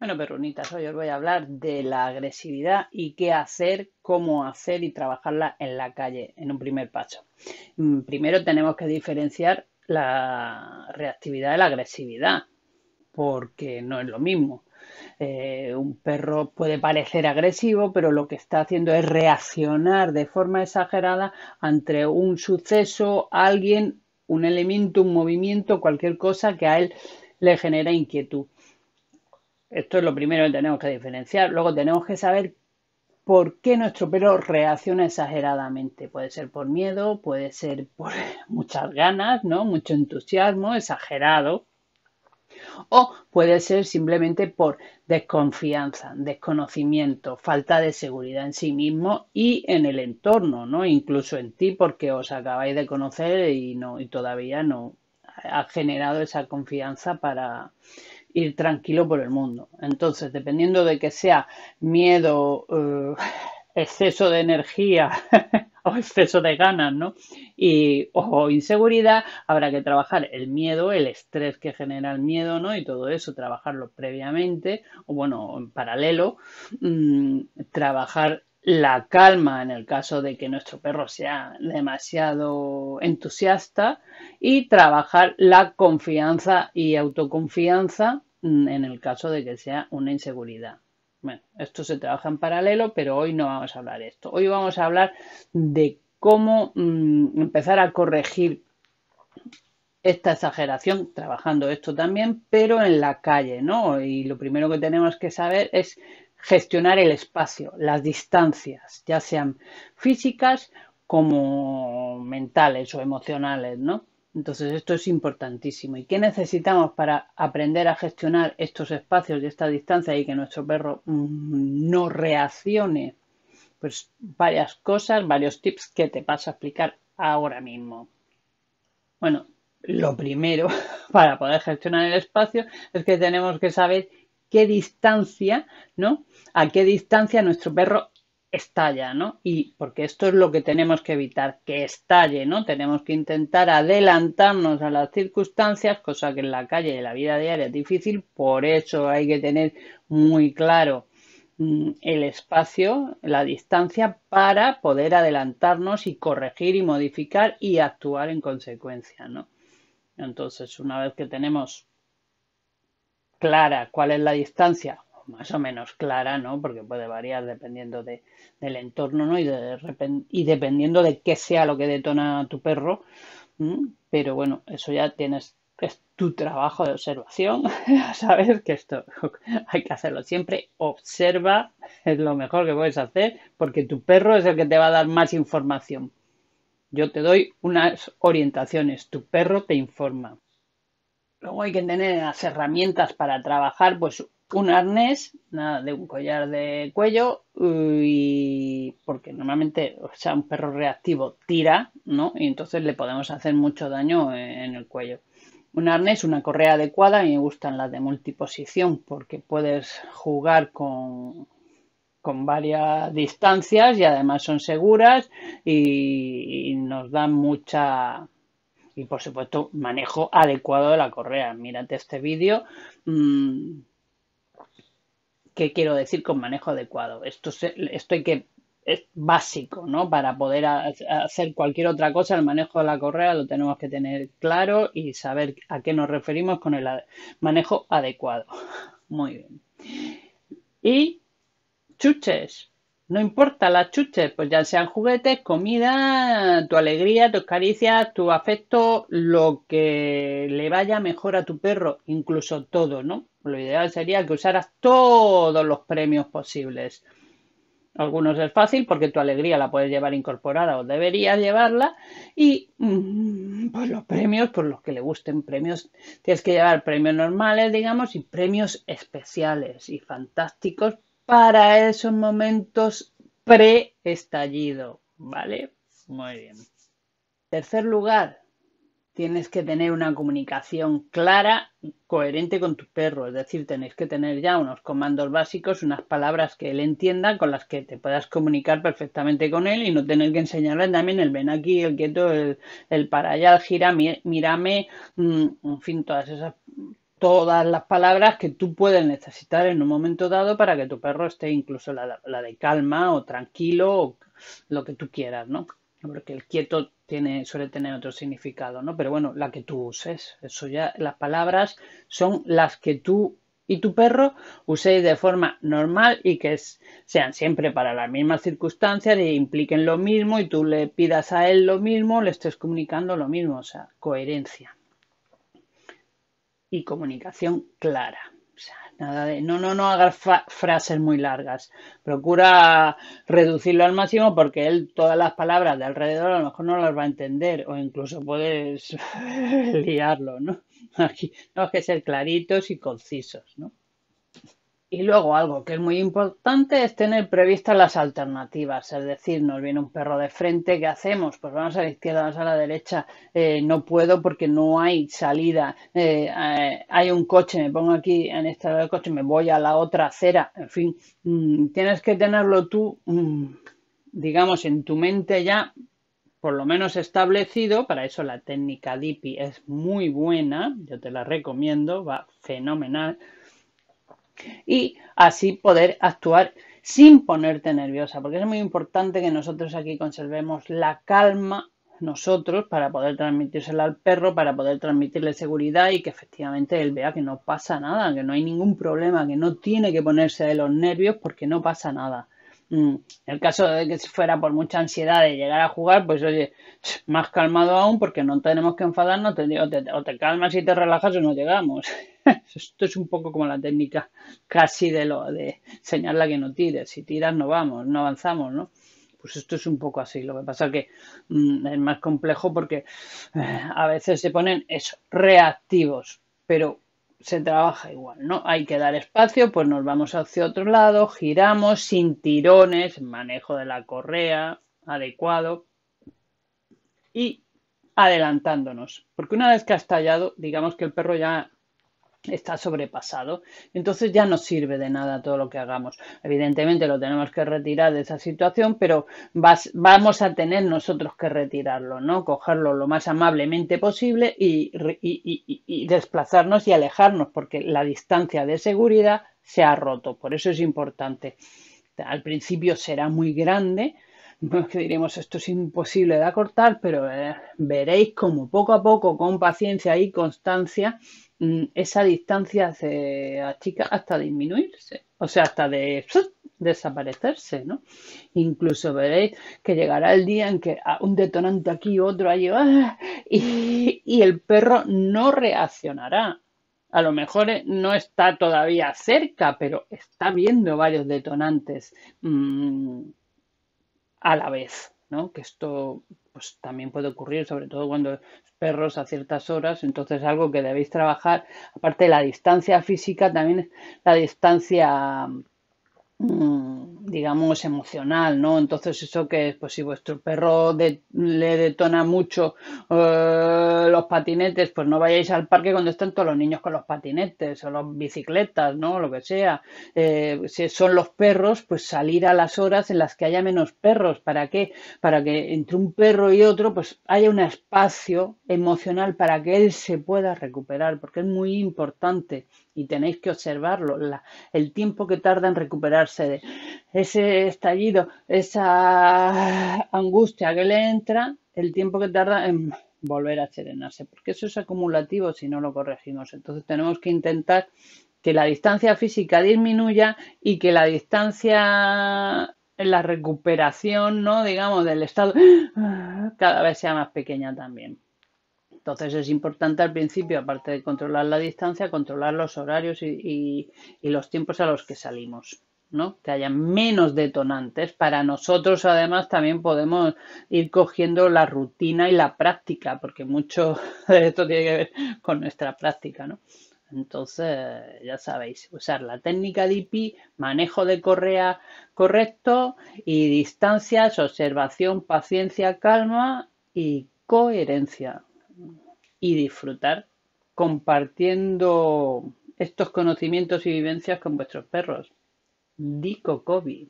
Bueno, perronitas, hoy os voy a hablar de la agresividad y qué hacer, cómo hacer y trabajarla en la calle, en un primer paso. Mm, primero tenemos que diferenciar la reactividad de la agresividad, porque no es lo mismo. Eh, un perro puede parecer agresivo, pero lo que está haciendo es reaccionar de forma exagerada ante un suceso, alguien, un elemento, un movimiento, cualquier cosa que a él le genera inquietud. Esto es lo primero que tenemos que diferenciar. Luego tenemos que saber por qué nuestro perro reacciona exageradamente. Puede ser por miedo, puede ser por muchas ganas, ¿no? Mucho entusiasmo exagerado. O puede ser simplemente por desconfianza, desconocimiento, falta de seguridad en sí mismo y en el entorno, ¿no? Incluso en ti, porque os acabáis de conocer y no, y todavía no ha generado esa confianza para ir tranquilo por el mundo. Entonces, dependiendo de que sea miedo, eh, exceso de energía o exceso de ganas, ¿no? Y o inseguridad, habrá que trabajar el miedo, el estrés que genera el miedo, ¿no? Y todo eso, trabajarlo previamente o bueno, en paralelo, mm, trabajar la calma en el caso de que nuestro perro sea demasiado entusiasta y trabajar la confianza y autoconfianza Mm, en el caso de que sea una inseguridad. Bueno, esto se trabaja en paralelo, pero hoy no vamos a hablar de esto. Hoy vamos a hablar de cómo mm, empezar a corregir esta exageración, trabajando esto también, pero en la calle, ¿no? Y lo primero que tenemos que saber es gestionar el espacio, las distancias, ya sean físicas como mentales o emocionales, ¿no? Entonces esto es importantísimo. ¿Y qué necesitamos para aprender a gestionar estos espacios y esta distancia y que nuestro perro mm, no reaccione? Pues varias cosas, varios tips que te paso a explicar ahora mismo. Bueno, lo primero para poder gestionar el espacio es que tenemos que saber qué distancia, ¿no? A qué distancia nuestro perro estalla, ¿no? Y porque esto es lo que tenemos que evitar, que estalle, ¿no? Tenemos que intentar adelantarnos a las circunstancias, cosa que en la calle de la vida diaria es difícil, por eso hay que tener muy claro mm, el espacio, la distancia para poder adelantarnos y corregir y modificar y actuar en consecuencia, ¿no? Entonces, una vez que tenemos clara cuál es la distancia, más o menos clara, ¿no? Porque puede variar dependiendo de, del entorno, ¿no? Y, de, y dependiendo de qué sea lo que detona tu perro. Pero bueno, eso ya tienes, es tu trabajo de observación. Sabes que esto hay que hacerlo siempre. Observa, es lo mejor que puedes hacer, porque tu perro es el que te va a dar más información. Yo te doy unas orientaciones, tu perro te informa. Luego hay que tener las herramientas para trabajar, pues un arnés, nada de un collar de cuello, y porque normalmente, sea, un perro reactivo tira, ¿no? Y entonces le podemos hacer mucho daño en el cuello. Un arnés, una correa adecuada, y me gustan las de multiposición porque puedes jugar con, con varias distancias y además son seguras y, nos dan mucha, y por supuesto manejo adecuado de la correa. Mírate este vídeo mm, ¿Qué quiero decir con manejo adecuado? Esto, que, es básico, ¿no? Para poder hacer cualquier otra cosa, el manejo de la correa lo tenemos que tener claro y saber a qué nos referimos con el manejo adecuado. Muy bien. Y chuches. No importa las chuches, pues ya sean juguetes, comida, tu alegría, tus caricias, tu afecto, lo que le vaya mejor a tu perro, incluso todo, ¿no? Lo ideal sería que usaras todos los premios posibles. Algunos es fácil porque tu alegría la puedes llevar incorporada o deberías llevarla. Y mm, pues los premios, por los que le gusten premios, tienes que llevar premios normales, digamos, y premios especiales y fantásticos para esos momentos pre-estallido. ¿Vale? Muy bien. Tercer lugar, tienes que tener una comunicación clara, coherente con tu perro, es decir, tenéis que tener ya unos comandos básicos, unas palabras que él entienda, con las que te puedas comunicar perfectamente con él y no tener que enseñarle también el ven aquí, el quieto, el, para allá, el gira, mírame, mm, en fin, todas esas todas las palabras que tú puedes necesitar en un momento dado para que tu perro esté incluso la, de calma o tranquilo o lo que tú quieras, ¿no? porque el quieto suele tener otro significado, ¿no? Pero bueno, la que tú uses, eso ya, las palabras son las que tú y tu perro uséis de forma normal y que sean siempre para las mismas circunstancias e impliquen lo mismo y tú le pidas a él lo mismo, le estés comunicando lo mismo, o sea, coherencia y comunicación clara nada de, no, no, no hagas frases muy largas. Procura reducirlo al máximo porque él todas las palabras de alrededor a lo mejor no las va a entender o incluso puedes liarlo, ¿no? Aquí tenemos que ser claritos y concisos, ¿no? Y luego algo que es muy importante es tener previstas las alternativas, es decir, nos viene un perro de frente, ¿qué hacemos? Pues vamos a la izquierda, vamos a la derecha, eh, no puedo porque no hay salida, eh, eh, hay un coche, me pongo aquí en este lado del coche, me voy a la otra acera, en fin, mm, tienes que tenerlo tú, mm, digamos, en tu mente ya por lo menos establecido, para eso la técnica DIPI es muy buena, yo te la recomiendo, va fenomenal y así poder actuar sin ponerte nerviosa, porque es muy importante que nosotros aquí conservemos la calma nosotros para poder transmitírsela al perro, para poder transmitirle seguridad y que efectivamente él vea que no pasa nada, que no hay ningún problema, que no tiene que ponerse de los nervios porque no pasa nada. En mm, el caso de que fuera por mucha ansiedad de llegar a jugar, pues oye, más calmado aún porque no tenemos que enfadarnos te, o, te, calmas y te relajas o no llegamos. Pues esto es un poco como la técnica casi de lo de señalar que no tires. Si tiras no vamos, no avanzamos, ¿no? Pues esto es un poco así. Lo que pasa es que mm, es más complejo porque eh, a veces se ponen reactivos, pero se trabaja igual, ¿no? Hay que dar espacio, pues nos vamos hacia otro lado, giramos sin tirones, manejo de la correa adecuado y adelantándonos. Porque una vez que ha estallado, digamos que el perro ya está sobrepasado. Entonces ya no sirve de nada todo lo que hagamos. Evidentemente lo tenemos que retirar de esa situación, pero vamos a tener nosotros que retirarlo, ¿no? Cogerlo lo más amablemente posible y desplazarnos y alejarnos, porque la distancia de seguridad se ha roto. Por eso es importante. Al principio será muy grande, no es que diremos esto es imposible de acortar, pero eh, veréis como poco a poco, con paciencia y constancia, mm, esa distancia se achica hasta disminuirse, o sea, hasta de desaparecerse, ¿no? Incluso veréis que llegará el día en que un detonante aquí, otro allí, ¡ah! y, el perro no reaccionará. A lo mejor eh, no está todavía cerca, pero está viendo varios detonantes mm, a la vez, ¿no? Que esto pues, también puede ocurrir, sobre todo cuando perros a ciertas horas, entonces algo que debéis trabajar, aparte de la distancia física, también la distancia Mm, digamos, emocional, ¿no? Entonces, eso que es, pues si vuestro perro le detona mucho eh, los patinetes, pues no vayáis al parque cuando están todos los niños con los patinetes o las bicicletas, ¿no? Lo que sea. Eh, si son los perros, pues salir a las horas en las que haya menos perros. ¿Para qué? Para que entre un perro y otro, pues haya un espacio emocional para que él se pueda recuperar, porque es muy importante y tenéis que observarlo, el tiempo que tarda en recuperarse de ese estallido, esa angustia que le entra, el tiempo que tarda en volver a serenarse, porque eso es acumulativo si no lo corregimos. Entonces tenemos que intentar que la distancia física disminuya y que la distancia la recuperación, ¿no? Digamos, del estado cada vez sea más pequeña también. Entonces es importante al principio, aparte de controlar la distancia, controlar los horarios y, los tiempos a los que salimos. ¿no? que haya menos detonantes. Para nosotros, además, también podemos ir cogiendo la rutina y la práctica, porque mucho de esto tiene que ver con nuestra práctica. Entonces, ya sabéis, usar la técnica DP, manejo de correa correcto y distancias, observación, paciencia, calma y coherencia y disfrutar compartiendo estos conocimientos y vivencias con vuestros perros. Dico COVID.